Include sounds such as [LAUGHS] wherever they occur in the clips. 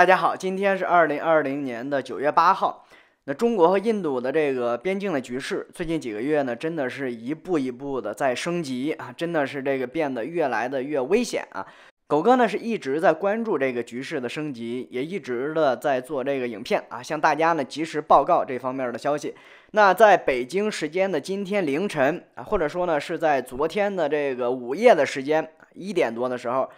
大家好，今天是二零二零年的九月八号。那中国和印度的这个边境的局势，最近几个月呢，真的是一步一步的在升级啊，真的是这个变得越来的越危险啊。狗哥呢是一直在关注这个局势的升级，也一直的在做这个影片啊，向大家呢及时报告这方面的消息。那在北京时间的今天凌晨啊，或者说呢是在昨天的这个午夜的时间一点多的时候。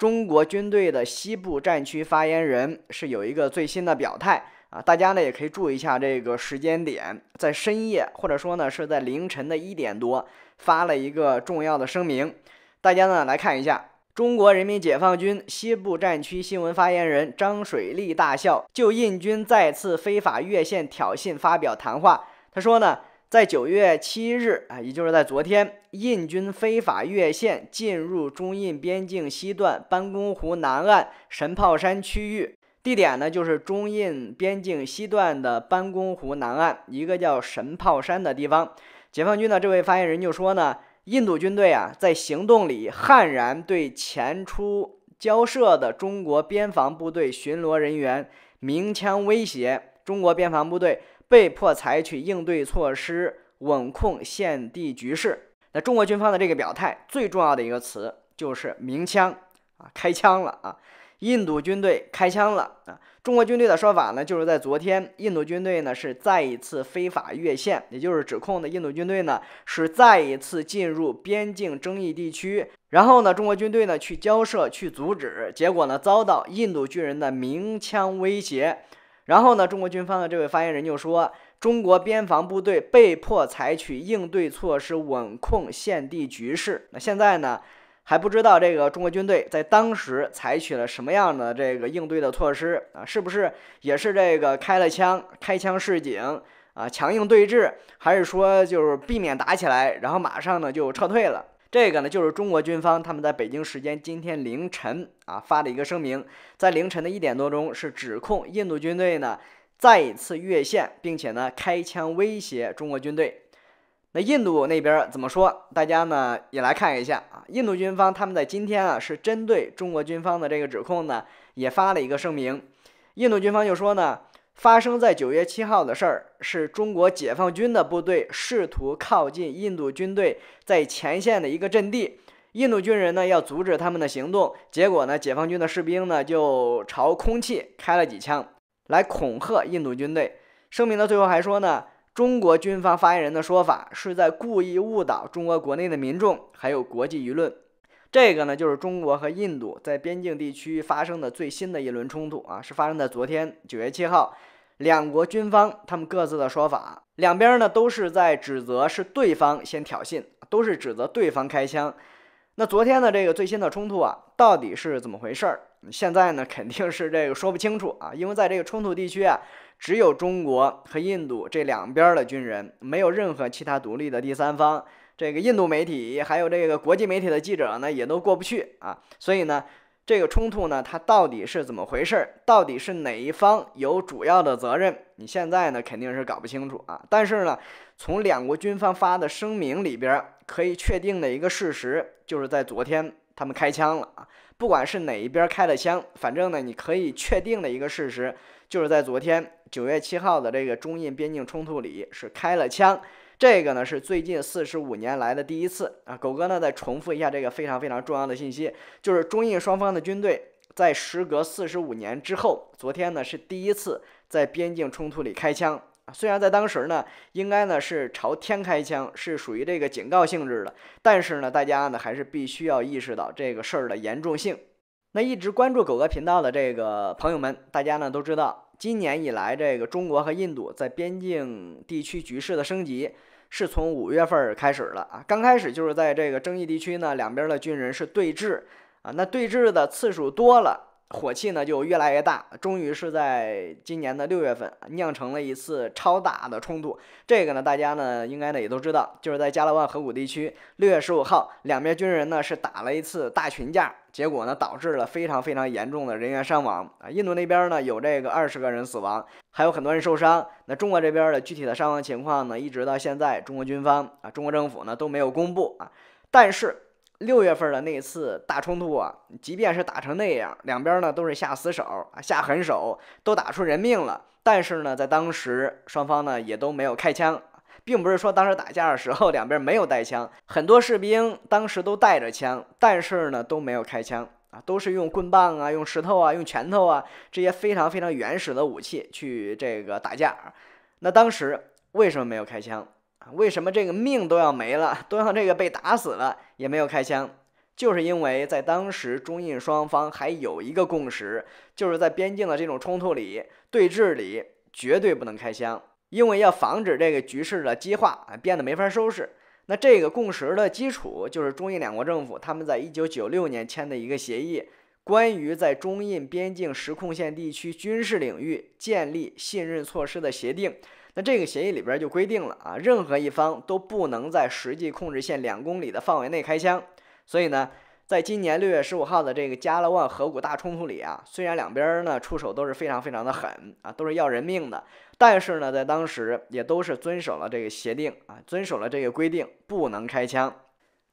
中国军队的西部战区发言人是有一个最新的表态啊，大家呢也可以注意一下这个时间点，在深夜或者说呢是在凌晨的一点多发了一个重要的声明，大家呢来看一下，中国人民解放军西部战区新闻发言人张水利大校就印军再次非法越线挑衅发表谈话，他说呢。在九月七日啊，也就是在昨天，印军非法越线进入中印边境西段班公湖南岸神炮山区域。地点呢，就是中印边境西段的班公湖南岸一个叫神炮山的地方。解放军的这位发言人就说呢，印度军队啊，在行动里悍然对前出交涉的中国边防部队巡逻人员鸣枪威胁，中国边防部队。被迫采取应对措施，稳控现地局势。那中国军方的这个表态，最重要的一个词就是鸣枪啊，开枪了啊！印度军队开枪了啊！中国军队的说法呢，就是在昨天，印度军队呢是再一次非法越线，也就是指控的印度军队呢是再一次进入边境争议地区。然后呢，中国军队呢去交涉去阻止，结果呢遭到印度军人的鸣枪威胁。然后呢，中国军方的这位发言人就说，中国边防部队被迫采取应对措施，稳控现地局势。那现在呢，还不知道这个中国军队在当时采取了什么样的这个应对的措施啊？是不是也是这个开了枪、开枪示警啊？强硬对峙，还是说就是避免打起来，然后马上呢就撤退了？这个呢，就是中国军方他们在北京时间今天凌晨啊发的一个声明，在凌晨的一点多钟是指控印度军队呢再一次越线，并且呢开枪威胁中国军队。那印度那边怎么说？大家呢也来看一下啊，印度军方他们在今天啊是针对中国军方的这个指控呢，也发了一个声明。印度军方就说呢。发生在九月七号的事儿是中国解放军的部队试图靠近印度军队在前线的一个阵地，印度军人呢要阻止他们的行动，结果呢解放军的士兵呢就朝空气开了几枪来恐吓印度军队。声明的最后还说呢，中国军方发言人的说法是在故意误导中国国内的民众还有国际舆论。这个呢就是中国和印度在边境地区发生的最新的一轮冲突啊，是发生在昨天九月七号。两国军方他们各自的说法，两边呢都是在指责是对方先挑衅，都是指责对方开枪。那昨天的这个最新的冲突啊，到底是怎么回事儿？现在呢肯定是这个说不清楚啊，因为在这个冲突地区啊，只有中国和印度这两边的军人，没有任何其他独立的第三方。这个印度媒体还有这个国际媒体的记者呢，也都过不去啊，所以呢。这个冲突呢，它到底是怎么回事儿？到底是哪一方有主要的责任？你现在呢肯定是搞不清楚啊。但是呢，从两国军方发的声明里边可以确定的一个事实，就是在昨天他们开枪了啊。不管是哪一边开了枪，反正呢你可以确定的一个事实，就是在昨天九月七号的这个中印边境冲突里是开了枪。这个呢是最近四十五年来的第一次啊！狗哥呢再重复一下这个非常非常重要的信息，就是中印双方的军队在时隔四十五年之后，昨天呢是第一次在边境冲突里开枪。虽然在当时呢，应该呢是朝天开枪，是属于这个警告性质的，但是呢，大家呢还是必须要意识到这个事儿的严重性。那一直关注狗哥频道的这个朋友们，大家呢都知道。今年以来，这个中国和印度在边境地区局势的升级是从五月份开始了啊。刚开始就是在这个争议地区呢，两边的军人是对峙啊。那对峙的次数多了，火气呢就越来越大。终于是在今年的六月份酿成了一次超大的冲突。这个呢，大家呢应该呢也都知道，就是在加勒万河谷地区，六月十五号，两边军人呢是打了一次大群架。结果呢，导致了非常非常严重的人员伤亡啊！印度那边呢有这个二十个人死亡，还有很多人受伤。那中国这边的具体的伤亡情况呢，一直到现在，中国军方啊，中国政府呢都没有公布啊。但是六月份的那次大冲突啊，即便是打成那样，两边呢都是下死手啊，下狠手，都打出人命了。但是呢，在当时，双方呢也都没有开枪。并不是说当时打架的时候两边没有带枪，很多士兵当时都带着枪，但是呢都没有开枪啊，都是用棍棒啊、用石头啊、用拳头啊这些非常非常原始的武器去这个打架。那当时为什么没有开枪？为什么这个命都要没了，都要这个被打死了也没有开枪？就是因为在当时中印双方还有一个共识，就是在边境的这种冲突里、对峙里绝对不能开枪。因为要防止这个局势的激化啊，变得没法收拾。那这个共识的基础就是中印两国政府他们在一九九六年签的一个协议，关于在中印边境实控线地区军事领域建立信任措施的协定。那这个协议里边就规定了啊，任何一方都不能在实际控制线两公里的范围内开枪。所以呢。在今年六月十五号的这个加勒万河谷大冲突里啊，虽然两边呢出手都是非常非常的狠啊，都是要人命的，但是呢，在当时也都是遵守了这个协定啊，遵守了这个规定，不能开枪。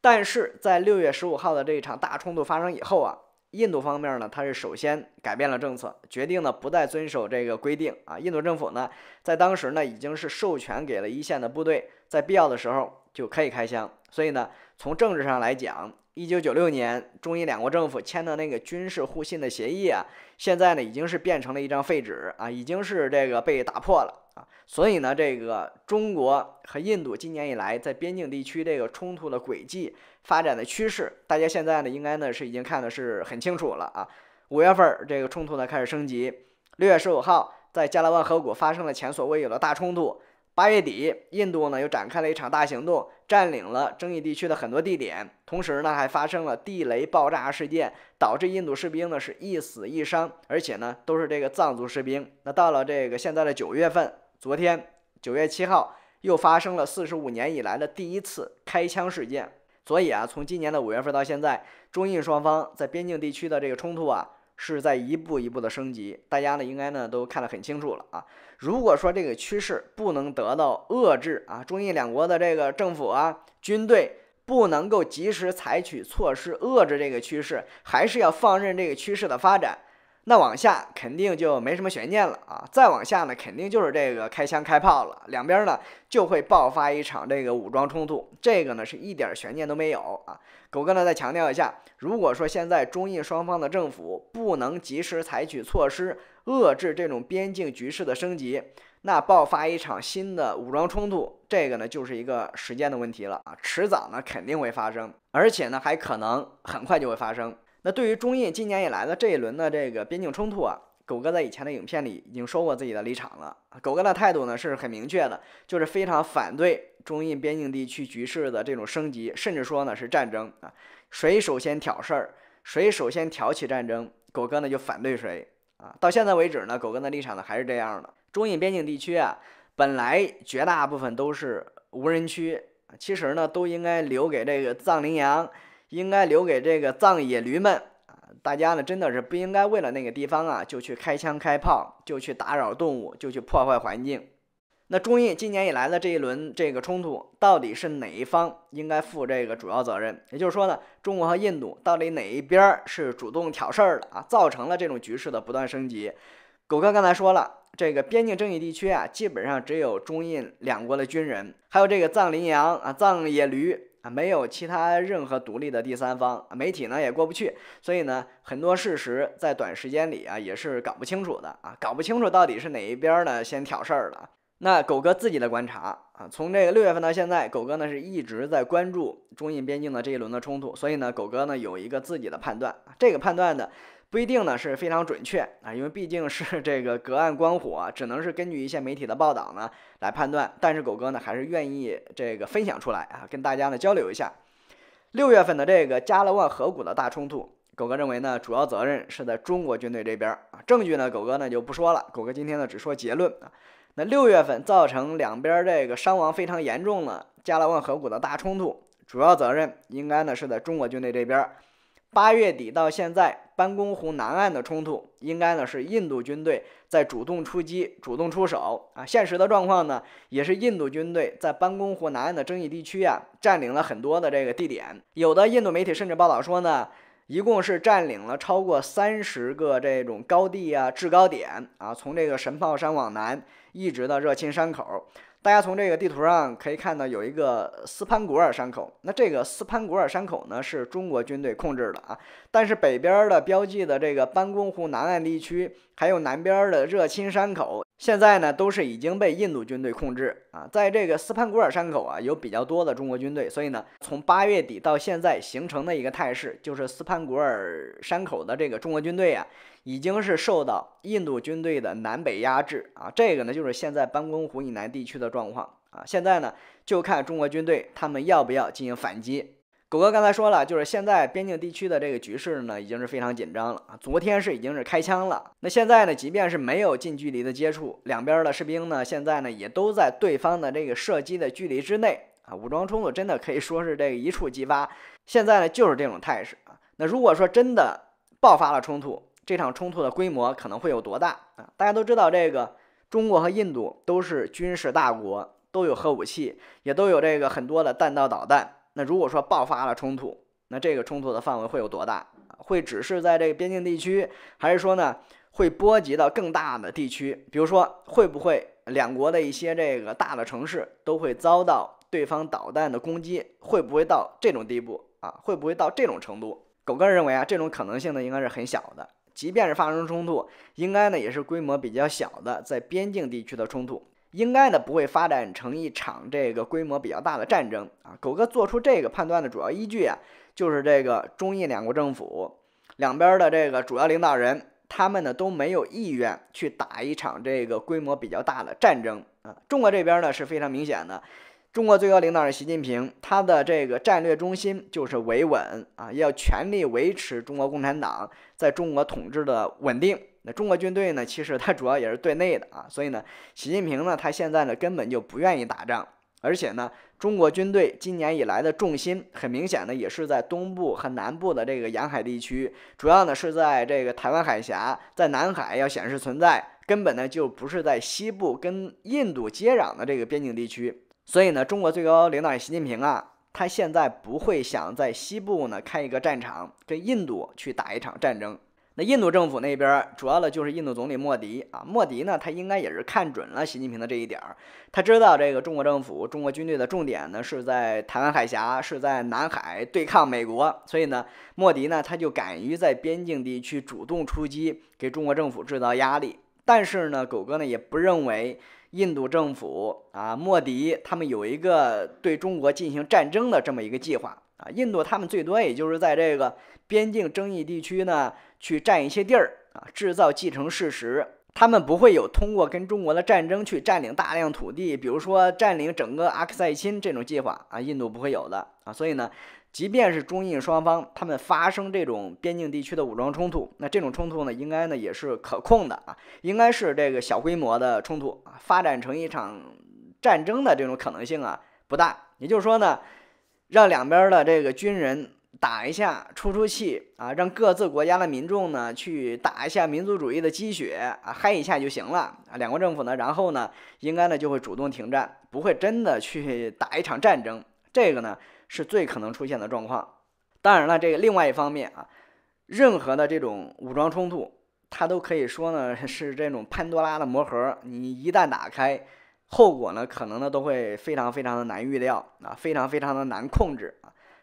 但是在六月十五号的这一场大冲突发生以后啊，印度方面呢，他是首先改变了政策，决定呢不再遵守这个规定啊。印度政府呢，在当时呢已经是授权给了一线的部队，在必要的时候就可以开枪。所以呢，从政治上来讲，一九九六年中印两国政府签的那个军事互信的协议啊，现在呢已经是变成了一张废纸啊，已经是这个被打破了啊。所以呢，这个中国和印度今年以来在边境地区这个冲突的轨迹发展的趋势，大家现在呢应该呢是已经看的是很清楚了啊。五月份儿这个冲突呢开始升级，六月十五号在加勒万河谷发生了前所未有的大冲突。八月底，印度呢又展开了一场大行动，占领了争议地区的很多地点，同时呢还发生了地雷爆炸事件，导致印度士兵呢是一死一伤，而且呢都是这个藏族士兵。那到了这个现在的九月份，昨天九月七号又发生了四十五年以来的第一次开枪事件。所以啊，从今年的五月份到现在，中印双方在边境地区的这个冲突啊。是在一步一步的升级，大家呢应该呢都看得很清楚了啊。如果说这个趋势不能得到遏制啊，中印两国的这个政府啊、军队不能够及时采取措施遏制这个趋势，还是要放任这个趋势的发展。那往下肯定就没什么悬念了啊！再往下呢，肯定就是这个开枪开炮了，两边呢就会爆发一场这个武装冲突，这个呢是一点悬念都没有啊！狗哥呢再强调一下，如果说现在中印双方的政府不能及时采取措施遏制这种边境局势的升级，那爆发一场新的武装冲突，这个呢就是一个时间的问题了啊！迟早呢肯定会发生，而且呢还可能很快就会发生。那对于中印今年以来的这一轮的这个边境冲突啊，狗哥在以前的影片里已经说过自己的立场了。狗哥的态度呢是很明确的，就是非常反对中印边境地区局势的这种升级，甚至说呢是战争啊。谁首先挑事儿，谁首先挑起战争，狗哥呢就反对谁啊。到现在为止呢，狗哥的立场呢还是这样的。中印边境地区啊，本来绝大部分都是无人区，其实呢都应该留给这个藏羚羊。应该留给这个藏野驴们啊！大家呢真的是不应该为了那个地方啊，就去开枪开炮，就去打扰动物，就去破坏环境。那中印今年以来的这一轮这个冲突，到底是哪一方应该负这个主要责任？也就是说呢，中国和印度到底哪一边是主动挑事儿的啊？造成了这种局势的不断升级。狗哥刚才说了，这个边境争议地区啊，基本上只有中印两国的军人，还有这个藏羚羊啊、藏野驴。没有其他任何独立的第三方媒体呢也过不去，所以呢，很多事实在短时间里啊也是搞不清楚的啊，搞不清楚到底是哪一边呢先挑事儿了。那狗哥自己的观察啊，从这个六月份到现在，狗哥呢是一直在关注中印边境的这一轮的冲突，所以呢，狗哥呢有一个自己的判断，这个判断呢。不一定呢，是非常准确啊，因为毕竟是这个隔岸观火，只能是根据一些媒体的报道呢来判断。但是狗哥呢还是愿意这个分享出来啊，跟大家呢交流一下。六月份的这个加勒万河谷的大冲突，狗哥认为呢，主要责任是在中国军队这边啊。证据呢，狗哥呢就不说了。狗哥今天呢只说结论啊。那六月份造成两边这个伤亡非常严重的加勒万河谷的大冲突，主要责任应该呢是在中国军队这边。八月底到现在。班公湖南岸的冲突，应该呢是印度军队在主动出击、主动出手啊。现实的状况呢，也是印度军队在班公湖南岸的争议地区啊，占领了很多的这个地点。有的印度媒体甚至报道说呢，一共是占领了超过三十个这种高地啊、制高点啊，从这个神炮山往南一直到热钦山口。大家从这个地图上可以看到，有一个斯潘古尔山口。那这个斯潘古尔山口呢，是中国军队控制的啊。但是北边的标记的这个班公湖南岸地区，还有南边的热钦山口，现在呢都是已经被印度军队控制啊。在这个斯潘古尔山口啊，有比较多的中国军队，所以呢，从八月底到现在形成的一个态势，就是斯潘古尔山口的这个中国军队啊。已经是受到印度军队的南北压制啊！这个呢，就是现在班公湖以南地区的状况啊。现在呢，就看中国军队他们要不要进行反击。狗哥刚才说了，就是现在边境地区的这个局势呢，已经是非常紧张了啊。昨天是已经是开枪了，那现在呢，即便是没有近距离的接触，两边的士兵呢，现在呢也都在对方的这个射击的距离之内啊。武装冲突真的可以说是这个一触即发，现在呢就是这种态势啊。那如果说真的爆发了冲突，这场冲突的规模可能会有多大啊？大家都知道，这个中国和印度都是军事大国，都有核武器，也都有这个很多的弹道导弹。那如果说爆发了冲突，那这个冲突的范围会有多大？会只是在这个边境地区，还是说呢会波及到更大的地区？比如说，会不会两国的一些这个大的城市都会遭到对方导弹的攻击？会不会到这种地步啊？会不会到这种程度？狗哥认为啊，这种可能性呢应该是很小的。即便是发生冲突，应该呢也是规模比较小的，在边境地区的冲突，应该呢不会发展成一场这个规模比较大的战争啊。狗哥做出这个判断的主要依据啊，就是这个中印两国政府两边的这个主要领导人，他们呢都没有意愿去打一场这个规模比较大的战争啊。中国这边呢是非常明显的。中国最高领导人习近平，他的这个战略中心就是维稳啊，要全力维持中国共产党在中国统治的稳定。那中国军队呢，其实它主要也是对内的啊，所以呢，习近平呢，他现在呢根本就不愿意打仗，而且呢，中国军队今年以来的重心，很明显呢，也是在东部和南部的这个沿海地区，主要呢是在这个台湾海峡，在南海要显示存在，根本呢就不是在西部跟印度接壤的这个边境地区。所以呢，中国最高领导人习近平啊，他现在不会想在西部呢开一个战场，跟印度去打一场战争。那印度政府那边主要的就是印度总理莫迪啊，莫迪呢，他应该也是看准了习近平的这一点儿，他知道这个中国政府、中国军队的重点呢是在台湾海峡，是在南海对抗美国。所以呢，莫迪呢他就敢于在边境地区主动出击，给中国政府制造压力。但是呢，狗哥呢也不认为。印度政府啊，莫迪他们有一个对中国进行战争的这么一个计划啊。印度他们最多也就是在这个边境争议地区呢去占一些地儿啊，制造既成事实。他们不会有通过跟中国的战争去占领大量土地，比如说占领整个阿克塞钦这种计划啊，印度不会有的啊。所以呢。即便是中印双方他们发生这种边境地区的武装冲突，那这种冲突呢，应该呢也是可控的啊，应该是这个小规模的冲突，发展成一场战争的这种可能性啊不大。也就是说呢，让两边的这个军人打一下出出气啊，让各自国家的民众呢去打一下民族主义的积雪啊嗨一下就行了啊。两国政府呢，然后呢，应该呢就会主动停战，不会真的去打一场战争。这个呢。是最可能出现的状况。当然了，这个另外一方面啊，任何的这种武装冲突，它都可以说呢 [LAUGHS] 是这种潘多拉的魔盒。你一旦打开，后果呢可能呢都会非常非常的难预料啊，非常非常的难控制。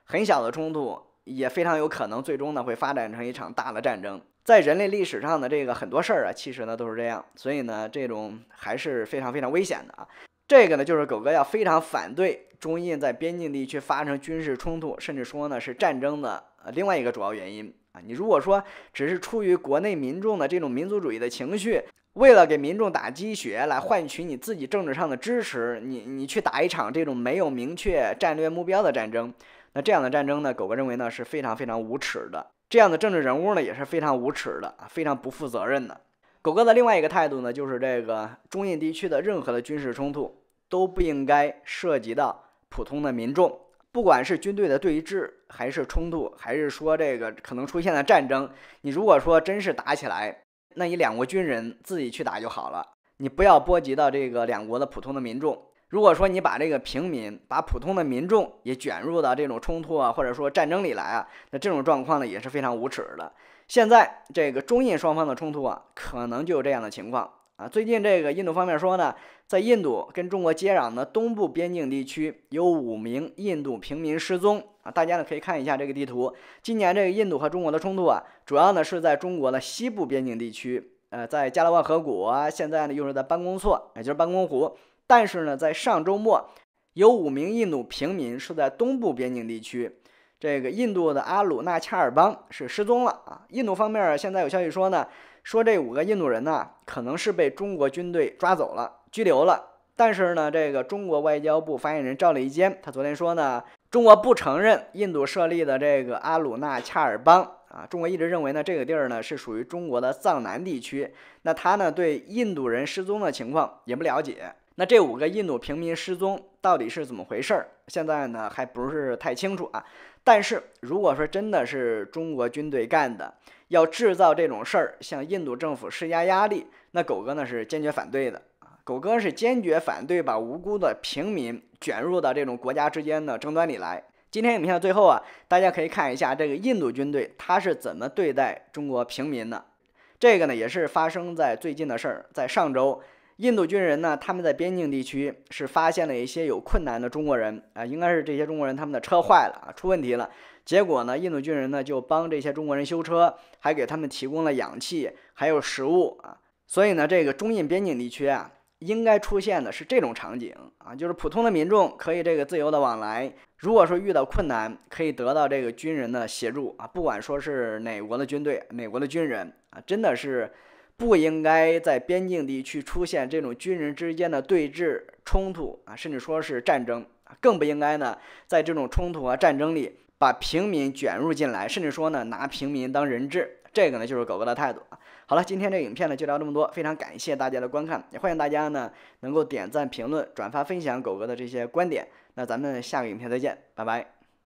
很小的冲突也非常有可能最终呢会发展成一场大的战争。在人类历史上的这个很多事儿啊，其实呢都是这样。所以呢，这种还是非常非常危险的啊。这个呢就是狗哥要非常反对。中印在边境地区发生军事冲突，甚至说呢是战争的另外一个主要原因啊！你如果说只是出于国内民众的这种民族主义的情绪，为了给民众打鸡血来换取你自己政治上的支持，你你去打一场这种没有明确战略目标的战争，那这样的战争呢，狗哥认为呢是非常非常无耻的，这样的政治人物呢也是非常无耻的啊，非常不负责任的。狗哥的另外一个态度呢，就是这个中印地区的任何的军事冲突都不应该涉及到。普通的民众，不管是军队的对峙，还是冲突，还是说这个可能出现的战争，你如果说真是打起来，那你两国军人自己去打就好了，你不要波及到这个两国的普通的民众。如果说你把这个平民、把普通的民众也卷入到这种冲突啊，或者说战争里来啊，那这种状况呢也是非常无耻的。现在这个中印双方的冲突啊，可能就有这样的情况。啊，最近这个印度方面说呢，在印度跟中国接壤的东部边境地区有五名印度平民失踪啊。大家呢可以看一下这个地图。今年这个印度和中国的冲突啊，主要呢是在中国的西部边境地区，呃，在加勒万河谷啊，现在呢又是在班公错，也就是班公湖。但是呢，在上周末，有五名印度平民是在东部边境地区，这个印度的阿鲁纳恰尔邦是失踪了啊。印度方面现在有消息说呢。说这五个印度人呢，可能是被中国军队抓走了、拘留了。但是呢，这个中国外交部发言人赵立坚，他昨天说呢，中国不承认印度设立的这个阿鲁纳恰尔邦啊。中国一直认为呢，这个地儿呢是属于中国的藏南地区。那他呢，对印度人失踪的情况也不了解。那这五个印度平民失踪到底是怎么回事儿？现在呢还不是太清楚啊。但是如果说真的是中国军队干的，要制造这种事儿，向印度政府施加压力，那狗哥呢是坚决反对的啊。狗哥是坚决反对把无辜的平民卷入到这种国家之间的争端里来。今天影片的最后啊，大家可以看一下这个印度军队他是怎么对待中国平民的。这个呢也是发生在最近的事儿，在上周。印度军人呢，他们在边境地区是发现了一些有困难的中国人啊，应该是这些中国人他们的车坏了啊，出问题了。结果呢，印度军人呢就帮这些中国人修车，还给他们提供了氧气，还有食物啊。所以呢，这个中印边境地区啊，应该出现的是这种场景啊，就是普通的民众可以这个自由的往来，如果说遇到困难，可以得到这个军人的协助啊。不管说是哪国的军队，美国的军人啊，真的是。不应该在边境地区出现这种军人之间的对峙冲突啊，甚至说是战争啊，更不应该呢在这种冲突和战争里把平民卷入进来，甚至说呢拿平民当人质，这个呢就是狗哥的态度啊。好了，今天这影片呢就聊这么多，非常感谢大家的观看，也欢迎大家呢能够点赞、评论、转发、分享狗哥的这些观点。那咱们下个影片再见，拜拜。